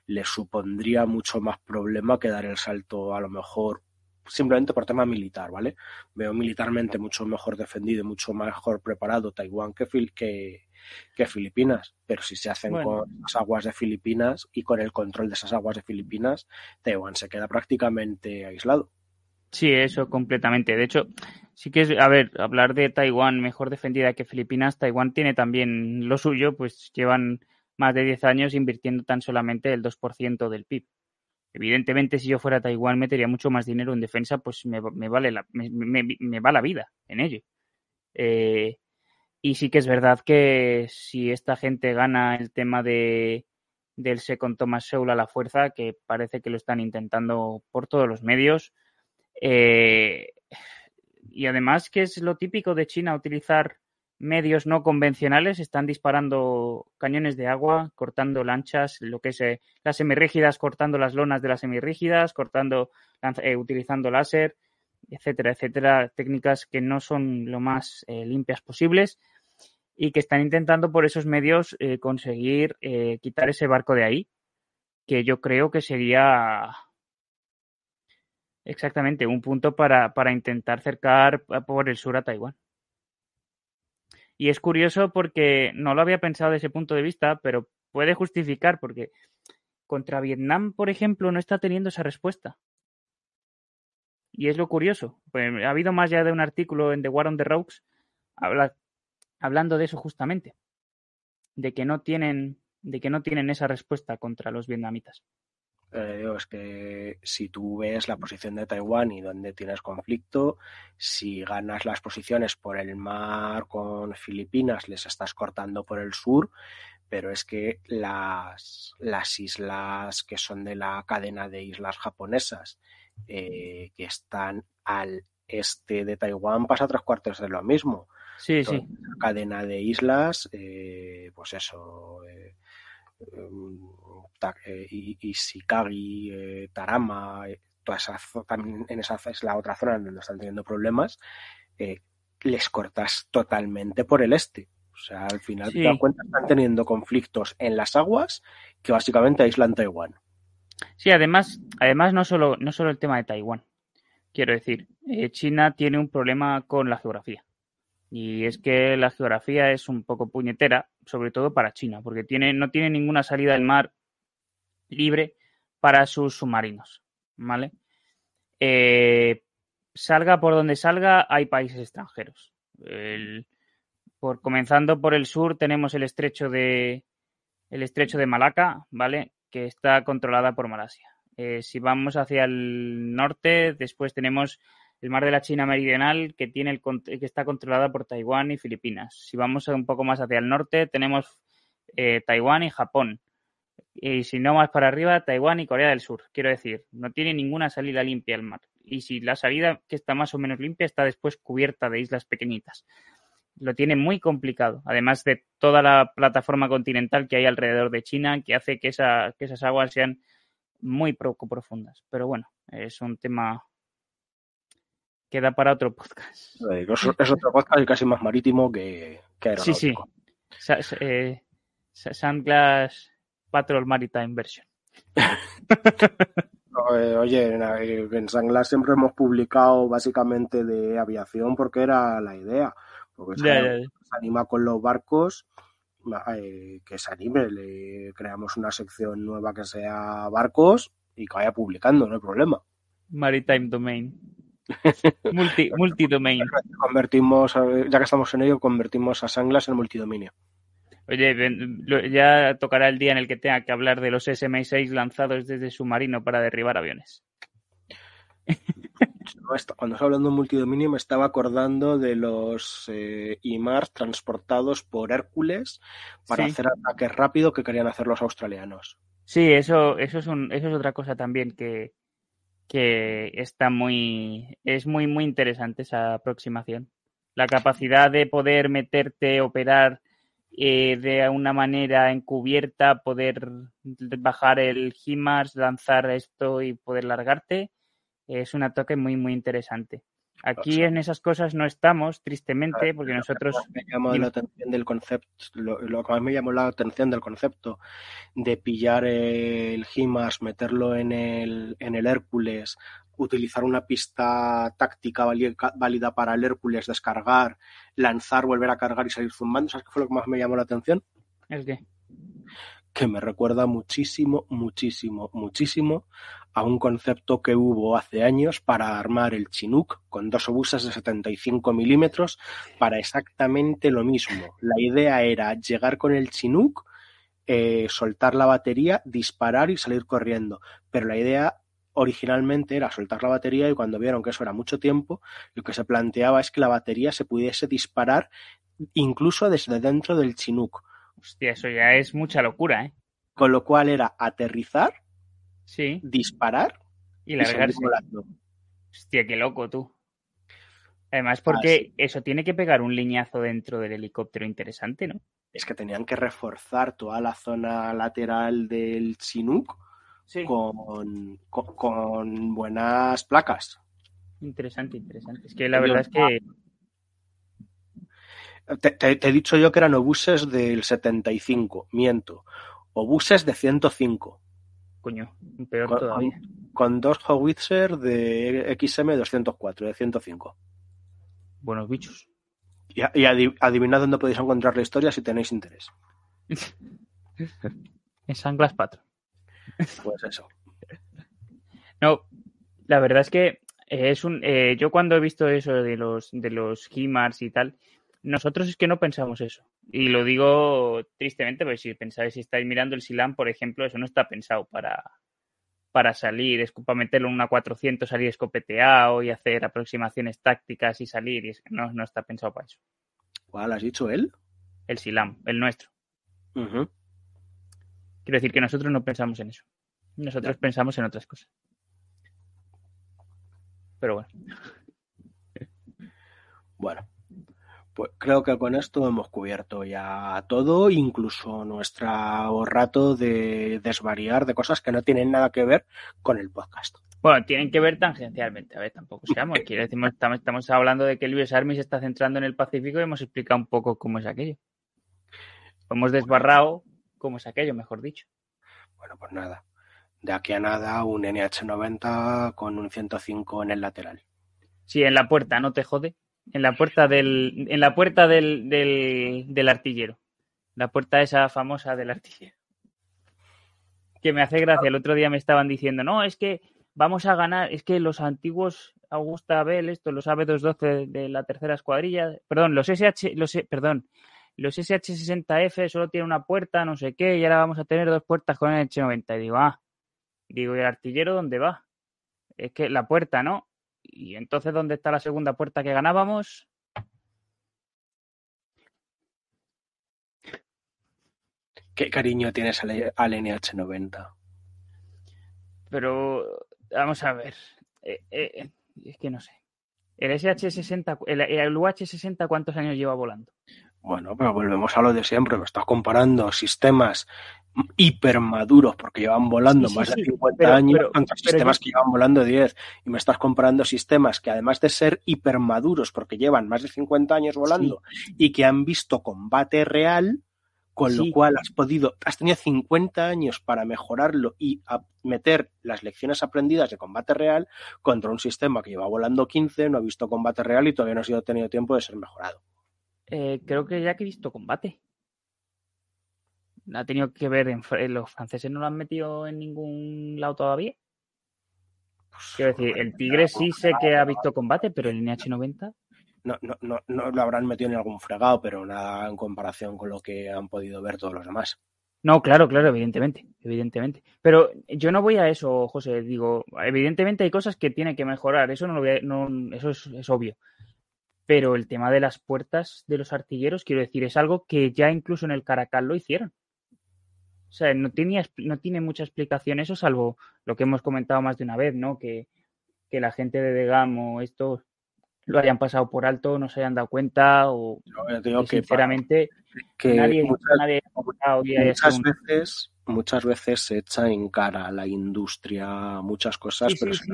le supondría mucho más problema que dar el salto a lo mejor simplemente por tema militar, ¿vale? Veo militarmente mucho mejor defendido y mucho mejor preparado Taiwán que, que, que Filipinas, pero si se hacen con las aguas de Filipinas y con el control de esas aguas de Filipinas, Taiwán se queda prácticamente aislado. Sí, eso completamente. De hecho, sí que es, a ver, hablar de Taiwán mejor defendida que Filipinas, Taiwán tiene también lo suyo, pues llevan más de 10 años invirtiendo tan solamente el 2% del PIB. Evidentemente, si yo fuera a Taiwán, metería mucho más dinero en defensa, pues me, vale, la, me, me, va la vida en ello. Eh, y sí que es verdad que si esta gente gana el tema de, del Second Thomas Seul a la fuerza, que parece que lo están intentando por todos los medios, eh, y además que es lo típico de China utilizar medios no convencionales, están disparando cañones de agua, cortando lanchas, lo que es eh, las semirrígidas, cortando las lonas de las semirrígidas, cortando, eh, utilizando láser, etcétera, etcétera, técnicas que no son lo más eh, limpias posibles y que están intentando por esos medios eh, conseguir eh, quitar ese barco de ahí, que yo creo que sería exactamente un punto para, para intentar cercar por el sur a Taiwán. Y es curioso porque no lo había pensado desde ese punto de vista, pero puede justificar porque contra Vietnam, por ejemplo, no está teniendo esa respuesta. Y es lo curioso. Pues, ha habido más ya de un artículo en The War on the Rogues hablando de eso justamente. De que no tienen, de que no tienen esa respuesta contra los vietnamitas. Eh, es que si tú ves la posición de Taiwán y donde tienes conflicto, si ganas las posiciones por el mar con Filipinas, les estás cortando por el sur, pero es que las, las islas que son de la cadena de islas japonesas eh, que están al este de Taiwán, pasa tres cuartos de lo mismo. Sí, sí. cadena de islas, eh, pues eso. Eh, em, eh Ishikagi, Tarama, toda esa, también en esa es la otra zona donde están teniendo problemas, les cortas totalmente por el este. O sea, al final te das cuenta están teniendo conflictos en las aguas que básicamente aíslan Taiwán. Sí, además, además no solo, no solo el tema de Taiwán. Quiero decir, eh, China tiene un problema con la geografía. Y es que la geografía es un poco puñetera, sobre todo para China, porque tiene, no tiene ninguna salida del mar libre para sus submarinos. ¿Vale? Eh, salga por donde salga, hay países extranjeros. por, comenzando por el sur, tenemos el estrecho de el estrecho de Malaca, ¿vale? que está controlada por Malasia. Eh, si vamos hacia el norte, después tenemos el mar de la China Meridional, que, tiene el, que está controlada por Taiwán y Filipinas. Si vamos un poco más hacia el norte, tenemos eh, Taiwán y Japón. Y si no más para arriba, Taiwán y Corea del Sur. Quiero decir, no tiene ninguna salida limpia al mar. Y si la salida que está más o menos limpia está después cubierta de islas pequeñitas lo tiene muy complicado, además de toda la plataforma continental que hay alrededor de China, que hace que, esa, que esas aguas sean muy poco profundas. Pero bueno, es un tema que da para otro podcast. Eh, es, otro podcast casi más marítimo que, que aeronáutico. Sí, sí. Eh, Patrol Maritime Version. Eh, oye, en Sandglass siempre hemos publicado básicamente de aviación porque era la idea porque se, anima con los barcos, eh, que se anime, le creamos una sección nueva que sea barcos y que vaya publicando, no hay problema. Maritime Domain. Multi, multidomain. Convertimos, ya que estamos en ello, convertimos a Sanglas en multidominio. Oye, ya tocará el día en el que tenga que hablar de los smi 6 lanzados desde submarino para derribar aviones cuando estaba hablando de multidominio me estaba acordando de los eh, IMARS transportados por Hércules para hacer ataques rápido que querían hacer los australianos. Sí, eso, eso, es, un, eso es otra cosa también que, que está muy, es muy, muy interesante esa aproximación. La capacidad de poder meterte, operar eh, de una manera encubierta, poder bajar el HIMARS, lanzar esto y poder largarte es un toque muy, muy interesante. Aquí en esas cosas no estamos, tristemente, porque nosotros... la del concepto, lo, que más me llamó la atención del concepto de pillar el Gimas, meterlo en el, en el Hércules, utilizar una pista táctica válida para el Hércules, descargar, lanzar, volver a cargar y salir zumbando, ¿sabes qué fue lo que más me llamó la atención? ¿El qué? que me recuerda muchísimo, muchísimo, muchísimo a un concepto que hubo hace años para armar el Chinook con dos obusas de 75 milímetros para exactamente lo mismo. La idea era llegar con el Chinook, eh, soltar la batería, disparar y salir corriendo. Pero la idea originalmente era soltar la batería y cuando vieron que eso era mucho tiempo, lo que se planteaba es que la batería se pudiese disparar incluso desde dentro del Chinook Hostia, eso ya es mucha locura, ¿eh? Con lo cual era aterrizar, disparar y largarse. volando. Hostia, qué loco tú. Además, porque eso tiene que pegar un liñazo dentro del helicóptero interesante, ¿no? Es que tenían que reforzar toda la zona lateral del Chinook con buenas placas. Interesante, interesante. Es que la verdad es que te, he dicho yo que eran obuses del 75, miento. Obuses de 105. Coño, peor todavía. Con dos Howitzer de XM204, de 105. Buenos bichos. Y, adivinad dónde podéis encontrar la historia si tenéis interés. en San 4 Pues eso. No, la verdad es que es un, eh, yo cuando he visto eso de los de los HIMARS y tal, nosotros es que no pensamos eso. Y lo digo tristemente, porque si pensáis, si estáis mirando el Silam, por ejemplo, eso no está pensado para, salir, es meterlo en una 400, salir escopeteado y hacer aproximaciones tácticas y salir. Y es, no, no está pensado para eso. ¿Cuál has dicho él? El Silam, el nuestro. Quiero decir que nosotros no pensamos en eso. Nosotros pensamos en otras cosas. Pero bueno. bueno. Pues creo que con esto hemos cubierto ya todo, incluso nuestro rato de desvariar de cosas que no tienen nada que ver con el podcast. Bueno, tienen que ver tangencialmente, a ver, tampoco seamos. Quiero decir, estamos, estamos hablando de que el US Army se está centrando en el Pacífico y hemos explicado un poco cómo es aquello. Hemos desbarrado cómo es aquello, mejor dicho. Bueno, pues nada. De aquí a nada, un NH90 con un 105 en el lateral. Sí, en la puerta, no te jode en la puerta del, en la puerta del, del, artillero. La puerta esa famosa del artillero. Que me hace gracia. El otro día me estaban diciendo, no, es que vamos a ganar, es que los antiguos Augusta Abel estos los AB212 de la tercera escuadrilla, perdón, los SH, los, perdón, los SH-60F solo tienen una puerta, no sé qué, y ahora vamos a tener dos puertas con el H-90. Y digo, ah, digo, ¿y el artillero dónde va? Es que la puerta, ¿no? ¿Y entonces dónde está la segunda puerta que ganábamos? ¿Qué cariño tienes al, NH90? Pero, vamos a ver. Eh, eh, es que no sé. El SH60, el, el UH60, ¿cuántos años lleva volando? Bueno, pero volvemos a lo de siempre. Me estás comparando sistemas hipermaduros porque llevan volando más de 50 años sistemas que llevan volando 10 y me estás comparando sistemas que además de ser hipermaduros porque llevan más de 50 años volando y que han visto combate real, con lo cual has podido, has tenido 50 años para mejorarlo y meter las lecciones aprendidas de combate real contra un sistema que lleva volando 15, no ha visto combate real y todavía no ha sido tenido tiempo de ser mejorado. Eh, creo que ya que he visto combate. Ha tenido que ver, en, los franceses no lo han metido en ningún lado todavía. Pues Quiero decir, el Tigre sí sé que ha visto ¿eh? combate, pero el NH90. No, no, no, lo habrán metido en algún fregado, pero nada en comparación con lo que han podido ver todos los demás. No, claro, claro, evidentemente, evidentemente. Pero yo no voy a eso, José. Digo, evidentemente hay cosas que tiene que mejorar. Eso no lo eso es, es obvio. Pero el tema de las puertas de los artilleros, quiero decir, es algo que ya incluso en el Caracal lo hicieron. O sea, no, tenía, no tiene mucha explicación eso, salvo lo que hemos comentado más de una vez, ¿no? Que, la gente de Degamo esto lo hayan pasado por alto, no se hayan dado cuenta o sinceramente que nadie, ha nadie ha muchas veces muchas veces se echa en cara a la industria muchas cosas, pero se,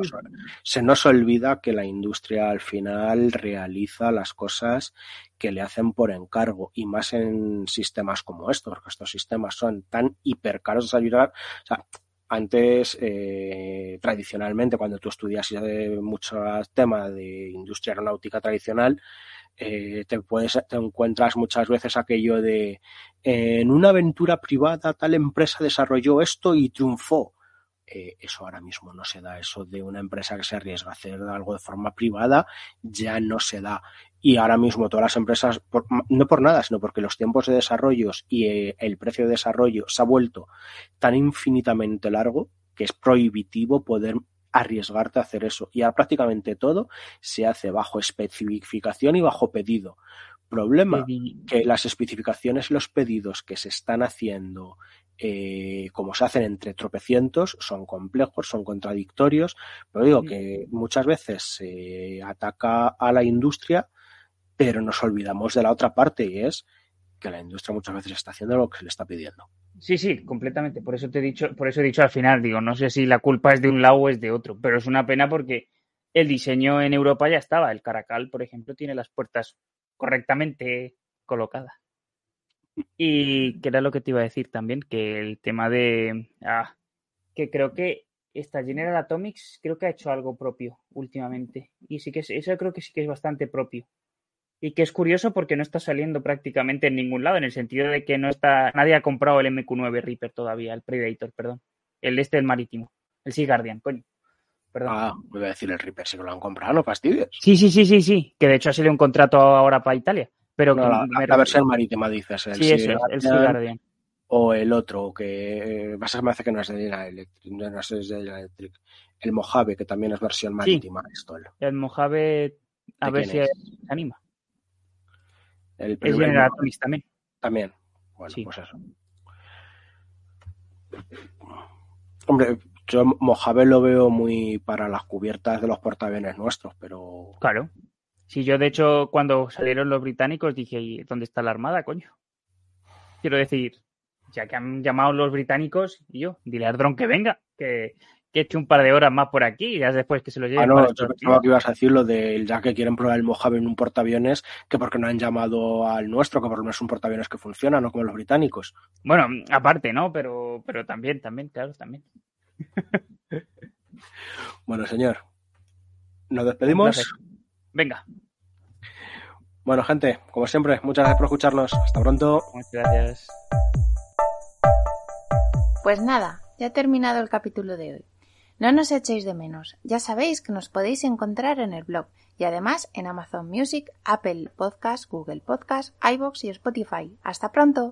nos, se, olvida que la industria al final realiza las cosas que le hacen por encargo y más en sistemas como estos, porque estos sistemas son tan hipercaros de ayudar. O sea, antes, eh, tradicionalmente, cuando tú estudias eh, mucho tema de industria aeronáutica tradicional, eh, te, puedes, te encuentras muchas veces aquello de en una aventura privada tal empresa desarrolló esto y triunfó. Eh, eso ahora mismo no se da, eso de una empresa que se arriesga a hacer algo de forma privada ya no se da. Y ahora mismo todas las empresas, no por nada, sino porque los tiempos de desarrollos y eh, el precio de desarrollo se ha vuelto tan infinitamente largo que es prohibitivo poder arriesgarte a hacer eso. Y prácticamente todo se hace bajo especificación y bajo pedido. Problema, que las especificaciones y los pedidos que se están haciendo, eh, como se hacen entre tropecientos, son complejos, son contradictorios, pero digo que muchas veces se ataca a la industria, pero nos olvidamos de la otra parte y es que la industria muchas veces está haciendo lo que se le está pidiendo. Sí, sí, completamente. Por eso te he dicho, por eso he dicho al final, digo, no sé si la culpa es de un lado o es de otro, pero es una pena porque el diseño en Europa ya estaba. El Caracal, por ejemplo, tiene las puertas correctamente colocadas. Y que era lo que te iba a decir también, que el tema de ah, que creo que esta General Atomics creo que ha hecho algo propio últimamente. Y sí que es, eso creo que sí que es bastante propio y que es curioso porque no está saliendo prácticamente en ningún lado, en el sentido de que no está, nadie ha comprado el MQ9 Reaper todavía, el Predator, perdón, el este del marítimo, el Sea Guardian, coño. Perdón. Ah, me voy a decir el Reaper, si no lo han comprado, no fastidies. Sí, sí, sí, sí, sí, que de hecho ha salido un contrato ahora para Italia, pero que la, versión marítima dices, el sí, sea, el Sea Guardian. O el otro, que vas eh, me hace que no es de la Electric, no es de la Electric. El Mojave, que también es versión marítima. Sí, esto, el... Mojave, a ver si se anima. El General también. También. pues eso. Hombre, yo Mojave lo veo muy para las cubiertas de los portaaviones nuestros, pero. Claro. Sí, yo de hecho, cuando salieron los británicos dije, ¿y dónde está la armada, coño? Quiero decir, ya que han llamado los británicos, yo, dile a dron que venga, que, que hecho un par de horas más por aquí, ya después que se lo lleven. Ah, no, yo pensaba que ibas a decir lo del ya que quieren probar el Mojave en un portaaviones, que porque no han llamado al nuestro, que por lo menos es un portaaviones que funciona, no como los británicos. Bueno, aparte, ¿no? Pero, pero también, también, claro, también. bueno, señor, ¿nos despedimos? Venga. Bueno, gente, como siempre, muchas gracias por escucharnos. Hasta pronto. Muchas gracias. Pues nada, ya ha terminado el capítulo de hoy. No nos echéis de menos. Ya sabéis que nos podéis encontrar en el blog y además en Amazon Music, Apple Podcast, Google Podcast, iBox y Spotify. ¡Hasta pronto!